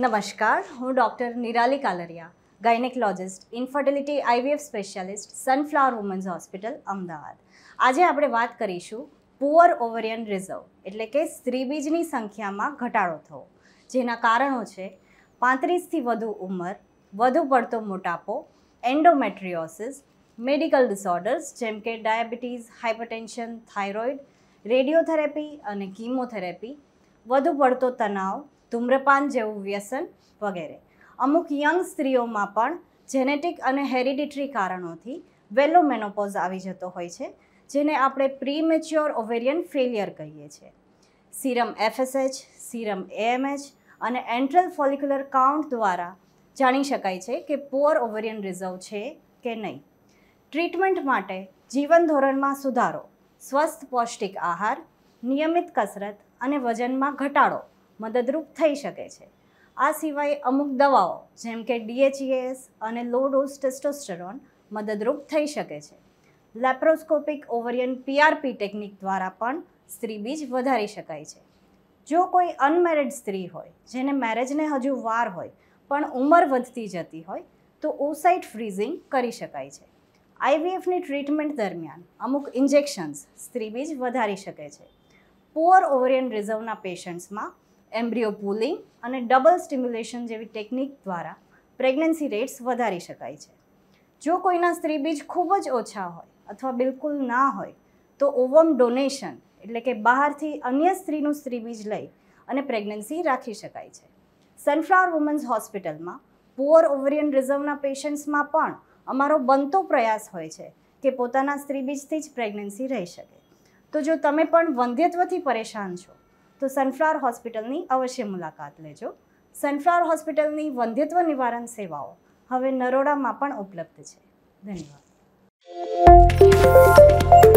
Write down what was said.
નમસ્કાર હું doctor Nirali Kalariya gynaecologist infertility IVF specialist Sunflower Women's Hospital Ahmedabad આજે આપણે વાત કરીશું પુઅર ઓવરિયન રિઝર્વ એટલે કે સ્ત્રીબીજની સંખ્યામાં ઘટાડો થવો જેના કારણો છે પાંત્રીસથી વધુ ઉંમર વધુ પડતો મોટાપો એન્ડોમેટ્રિયોસિસ મેડિકલ ડિસઓર્ડર્સ જેમ કે ડાયાબિટીસ હાઇપરટેન્શન થાઇરોઇડ રેડિયોથેરેપી અને કીમોથેરેપી વધુ પડતો તણાવ ધૂમ્રપાન જેવું વ્યસન વગેરે અમુક યંગ સ્ત્રીઓમાં પણ જેનેટિક અને હેરિડિટરી કારણોથી વેલો મેનોપોઝ આવી જતો હોય છે જેને આપણે પ્રીમેચ્યોર ઓવેરિયન ફેલિયર કહીએ છીએ સીરમ એફએસએચ સીરમ એએમએચ અને એન્ટ્રલ ફોલિક્યુલર કાઉન્ટ દ્વારા જાણી શકાય છે કે પુઅર ઓવેરિયન રિઝર્વ છે કે નહીં ટ્રીટમેન્ટ માટે જીવન ધોરણમાં સુધારો સ્વસ્થ પૌષ્ટિક આહાર નિયમિત કસરત અને વજનમાં ઘટાડો મદદરૂપ થઈ શકે છે આ સિવાય અમુક દવાઓ જેમ કે ડીએચઈએસ e અને લો ડોઝ ટેસ્ટોસ્ટેરોન મદદરૂપ થઈ શકે છે લેપ્રોસ્કોપિક ઓવરિયન પીઆરપી ટેકનિક દ્વારા પણ સ્ત્રીબીજ વધારી શકાય છે જો કોઈ અનમેરિડ સ્ત્રી હોય જેને મેરેજને હજુ વાર હોય પણ ઉંમર વધતી જતી હોય તો ઓસાઇટ ફ્રીઝિંગ કરી શકાય છે આઈવીએફની ટ્રીટમેન્ટ દરમિયાન અમુક ઇન્જેક્શન્સ સ્ત્રીબીજ વધારી શકે છે પુઅર ઓવરિયન રિઝર્વના પેશન્ટ્સમાં એમ્બ્રિયો પુલિંગ અને ડબલ સ્ટિમ્યુલેશન જેવી ટેકનિક દ્વારા પ્રેગ્નન્સી રેટ્સ વધારી શકાય છે જો કોઈના સ્ત્રીબીજ ખૂબ જ ઓછા હોય અથવા બિલકુલ ના હોય તો ઓવમ ડોનેશન એટલે કે બહારથી અન્ય સ્ત્રીનું સ્ત્રીબીજ લઈ અને પ્રેગ્નન્સી રાખી શકાય છે સનફ્લાવર વુમન્સ હોસ્પિટલમાં પુઅર ઓવરિયન રિઝર્વના પેશન્ટ્સમાં પણ અમારો બનતો પ્રયાસ હોય છે કે પોતાના સ્ત્રીબીજથી જ પ્રેગ્નન્સી રહી શકે તો જો તમે પણ વંધ્યત્વથી પરેશાન છો તો સનફ્લાવર હોસ્પિટલની અવશ્ય મુલાકાત લેજો સનફ્લાવર હોસ્પિટલની વંધ્યત્વ નિવારણ સેવાઓ હવે નરોડામાં પણ ઉપલબ્ધ છે ધન્યવાદ